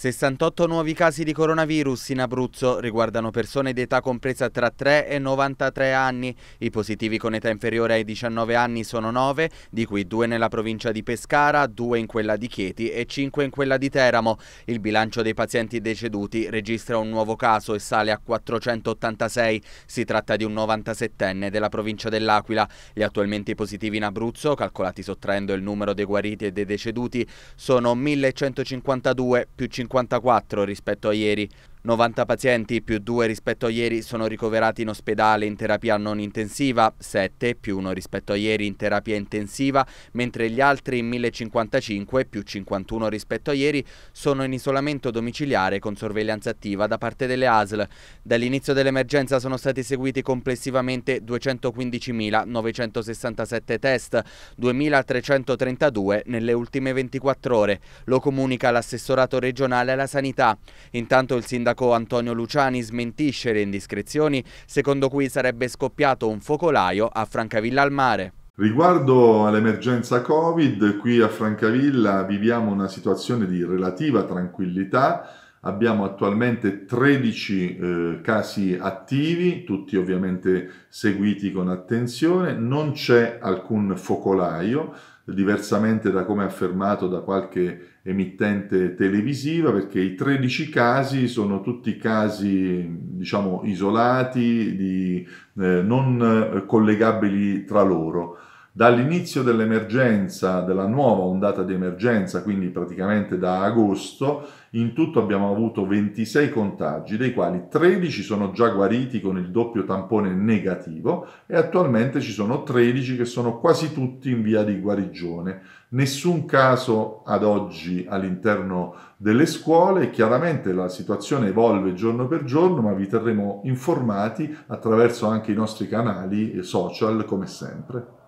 68 nuovi casi di coronavirus in Abruzzo riguardano persone di età compresa tra 3 e 93 anni. I positivi con età inferiore ai 19 anni sono 9, di cui 2 nella provincia di Pescara, 2 in quella di Chieti e 5 in quella di Teramo. Il bilancio dei pazienti deceduti registra un nuovo caso e sale a 486. Si tratta di un 97enne della provincia dell'Aquila. Gli attualmente positivi in Abruzzo, calcolati sottraendo il numero dei guariti e dei deceduti, sono 1152 più 50. 54 rispetto a ieri. 90 pazienti più 2 rispetto a ieri sono ricoverati in ospedale in terapia non intensiva, 7 più 1 rispetto a ieri in terapia intensiva, mentre gli altri 1055 più 51 rispetto a ieri sono in isolamento domiciliare con sorveglianza attiva da parte delle ASL. Dall'inizio dell'emergenza sono stati eseguiti complessivamente 215.967 test, 2.332 nelle ultime 24 ore. Lo comunica l'assessorato regionale alla sanità. Intanto il sindaco sindaco Antonio Luciani smentisce le indiscrezioni secondo cui sarebbe scoppiato un focolaio a Francavilla al mare. Riguardo all'emergenza Covid, qui a Francavilla viviamo una situazione di relativa tranquillità Abbiamo attualmente 13 eh, casi attivi, tutti ovviamente seguiti con attenzione, non c'è alcun focolaio, diversamente da come affermato da qualche emittente televisiva, perché i 13 casi sono tutti casi, diciamo, isolati, di, eh, non eh, collegabili tra loro. Dall'inizio dell'emergenza, della nuova ondata di emergenza, quindi praticamente da agosto, in tutto abbiamo avuto 26 contagi, dei quali 13 sono già guariti con il doppio tampone negativo e attualmente ci sono 13 che sono quasi tutti in via di guarigione. Nessun caso ad oggi all'interno delle scuole, chiaramente la situazione evolve giorno per giorno, ma vi terremo informati attraverso anche i nostri canali social come sempre.